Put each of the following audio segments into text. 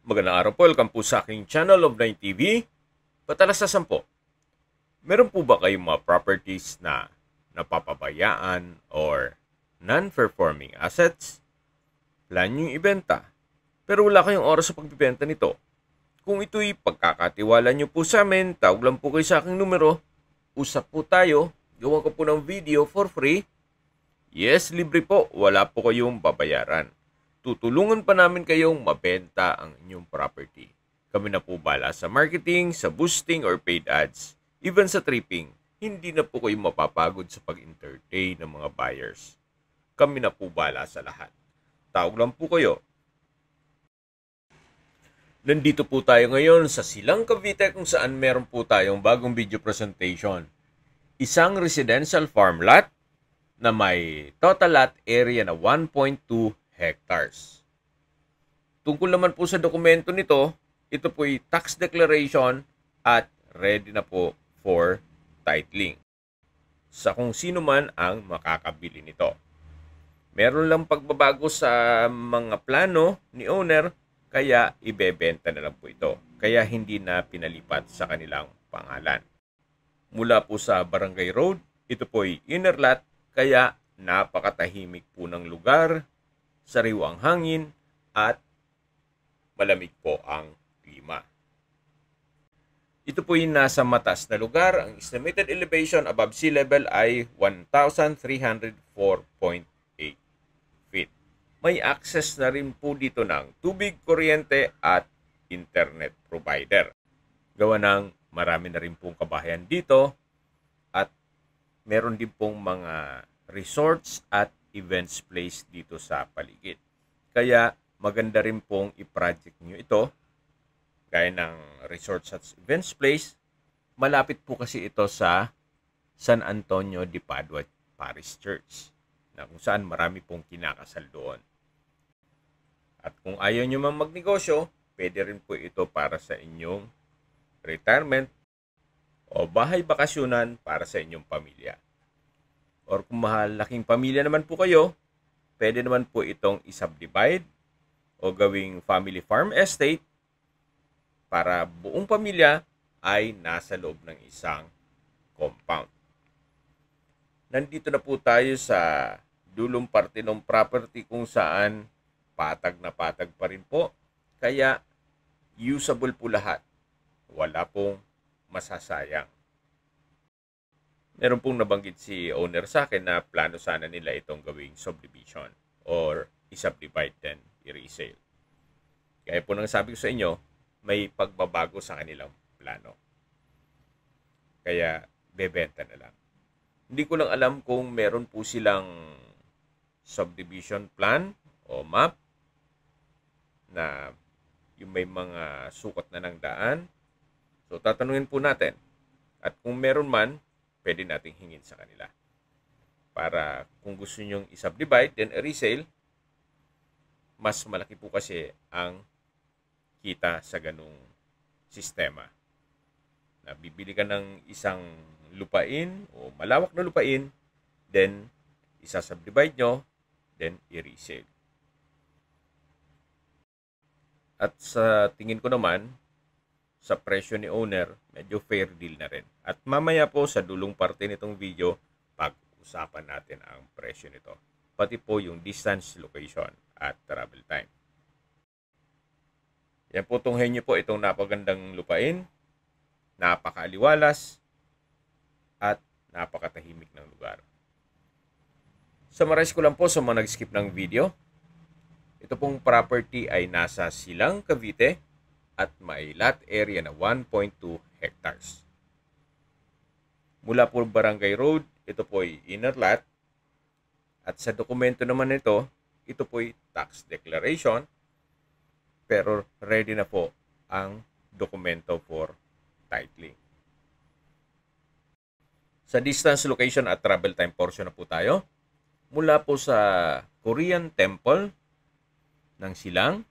Magandang araw po, welcome po sa aking channel of 9TV. Patalas sa 10. Meron po ba kayong mga properties na napapabayaan or non-performing assets? Plan yung ibenta, pero wala kayong oras sa pagbibenta nito. Kung ito'y pagkakatiwala nyo po sa amin, tawag lang po kayo sa aking numero, usap po tayo, gawa ko po ng video for free. Yes, libre po, wala po kayong babayaran tutulungan pa namin kayong mabenta ang inyong property. Kami na po bala sa marketing, sa boosting or paid ads, even sa tripping. Hindi na po kayo mapapagod sa pag-entertain ng mga buyers. Kami na po bala sa lahat. Tawag lang po kayo. Nandito po tayo ngayon sa Silang Cavite kung saan meron po tayong bagong video presentation. Isang residential farm lot na may total lot area na 1.2 hectares. Tungkol naman po sa dokumento nito, ito po ay tax declaration at ready na po for titling sa kung sino man ang makakabili nito. Meron lang pagbabago sa mga plano ni owner kaya ibebenta na lang po ito. Kaya hindi na pinalipat sa kanilang pangalan. Mula po sa Barangay Road, ito po ay inner lot kaya napakatahimik po ng lugar sariwang hangin at malamig po ang klima. Ito po yung nasa matas na lugar. Ang estimated elevation above sea level ay 1,304.8 feet. May access na rin po dito ng tubig, kuryente at internet provider. Gawa ng marami na rin pong kabahayan dito at meron din pong mga resorts at events place dito sa paligid. Kaya maganda rin pong i-project nyo ito gaya ng resort at events place. Malapit po kasi ito sa San Antonio de Padua Parish Church na kung saan marami pong kinakasal doon. At kung ayaw nyo man magnegosyo, pwede rin po ito para sa inyong retirement o bahay bakasyonan para sa inyong pamilya or kung mahalaking pamilya naman po kayo, pwede naman po itong isubdivide o gawing family farm estate para buong pamilya ay nasa loob ng isang compound. Nandito na po tayo sa dulong parte ng property kung saan patag na patag pa rin po. Kaya usable po lahat. Wala pong masasayang meron pong nabanggit si owner sa akin na plano sana nila itong gawing subdivision or isubdivide then i-resale. Kaya po nang sabi ko sa inyo, may pagbabago sa kanilang plano. Kaya bebenta na lang. Hindi ko lang alam kung meron po silang subdivision plan o map na yung may mga sukat na ng daan. So tatanungin po natin. At kung meron man, pwede nating hingin sa kanila. Para kung gusto nyong isubdivide, then a resale, mas malaki po kasi ang kita sa ganung sistema. Nabibili ka ng isang lupain o malawak na lupain, then isasubdivide nyo, then i-resale. At sa tingin ko naman, sa presyo ni owner, medyo fair deal na rin. At mamaya po sa dulong parte nitong video, pag-usapan natin ang presyo nito. Pati po yung distance, location at travel time. Yan po, tunghen nyo po itong napagandang lupain, napakaaliwalas, at napakatahimik ng lugar. Summarize ko lang po sa mga nag-skip ng video. Ito pong property ay nasa Silang, Cavite, at may lot area na 1.2 hectares. Mula po Barangay Road, ito po ay inner lot. At sa dokumento naman nito, ito po ay tax declaration. Pero ready na po ang dokumento for titling. Sa distance, location at travel time portion na po tayo. Mula po sa Korean Temple ng Silang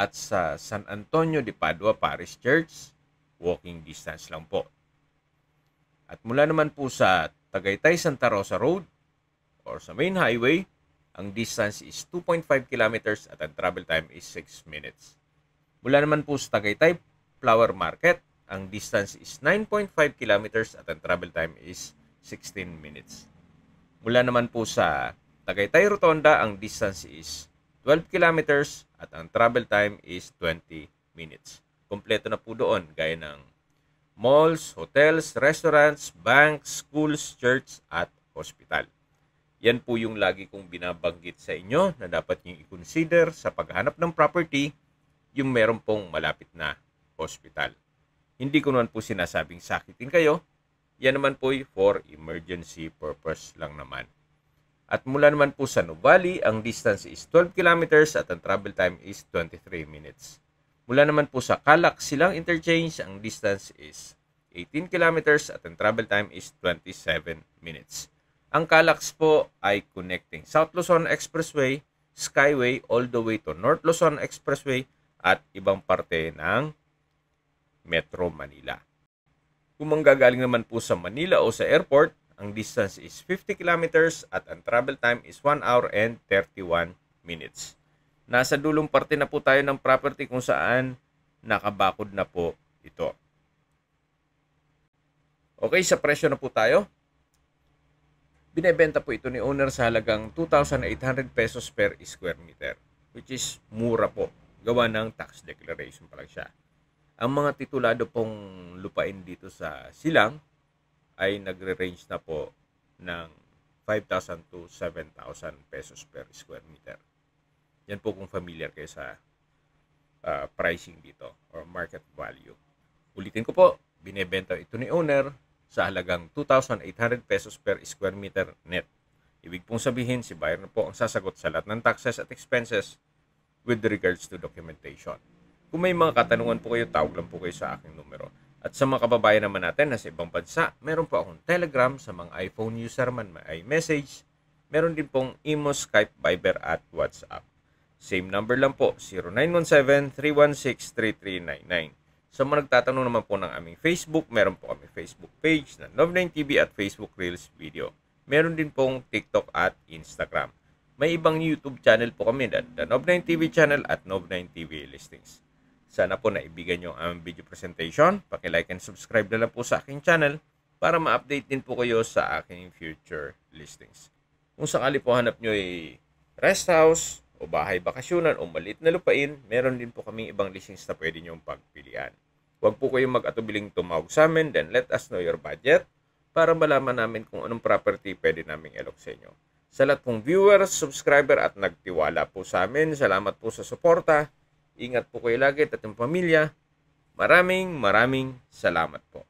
at sa San Antonio de Padua Parish Church. Walking distance lang po. At mula naman po sa Tagaytay Santa Rosa Road or sa main highway, ang distance is 2.5 kilometers at ang travel time is 6 minutes. Mula naman po sa Tagaytay Flower Market, ang distance is 9.5 kilometers at ang travel time is 16 minutes. Mula naman po sa Tagaytay Rotonda, ang distance is 12 kilometers at ang travel time is 20 minutes. Kompleto na po doon gaya ng malls, hotels, restaurants, banks, schools, church at hospital. Yan po yung lagi kong binabanggit sa inyo na dapat nyo i-consider sa paghanap ng property yung meron pong malapit na hospital. Hindi ko naman po sinasabing sakitin kayo. Yan naman po for emergency purpose lang naman. At mula naman po sa Nubali, ang distance is 12 kilometers at ang travel time is 23 minutes. Mula naman po sa Kalak Silang Interchange, ang distance is 18 kilometers at ang travel time is 27 minutes. Ang Kalaks po ay connecting South Luzon Expressway, Skyway all the way to North Luzon Expressway at ibang parte ng Metro Manila. Kung manggagaling naman po sa Manila o sa airport, ang distance is 50 kilometers at ang travel time is 1 hour and 31 minutes. Nasa dulong parte na po tayo ng property kung saan nakabakod na po ito. Okay, sa presyo na po tayo. Binebenta po ito ni owner sa halagang 2,800 pesos per square meter which is mura po. Gawa ng tax declaration pa lang siya. Ang mga titulado pong lupain dito sa Silang ay nagre-range na po ng 5,000 to 7,000 pesos per square meter. Yan po kung familiar kayo sa uh, pricing dito or market value. Ulitin ko po, binebenta ito ni owner sa halagang 2,800 pesos per square meter net. Ibig pong sabihin, si buyer na po ang sasagot sa lahat ng taxes at expenses with regards to documentation. Kung may mga katanungan po kayo, tawag lang po kayo sa aking numero at sa mga kababayan naman natin na sa ibang bansa, meron po akong Telegram sa mga iPhone user man may message. Meron din pong Imo, Skype, Viber at WhatsApp. Same number lang po, 0917-316-3399. Sa mga nagtatanong naman po ng aming Facebook, meron po kami Facebook page na Love9TV at Facebook Reels Video. Meron din pong TikTok at Instagram. May ibang YouTube channel po kami, the Nob9TV channel at Nob9TV listings. Sana po naibigan nyo ang video presentation. Pakilike and subscribe na lang po sa aking channel para ma-update din po kayo sa aking future listings. Kung sakali po hanap nyo ay rest house o bahay bakasyonan o maliit na lupain, meron din po kaming ibang listings na pwede nyo pagpilian. Huwag po kayong mag-atubiling tumawag sa amin, then let us know your budget para malaman namin kung anong property pwede naming elok sa inyo. Sa lahat pong viewers, subscriber at nagtiwala po sa amin, salamat po sa suporta. Ingat po kayo lagi at yung pamilya. Maraming maraming salamat po.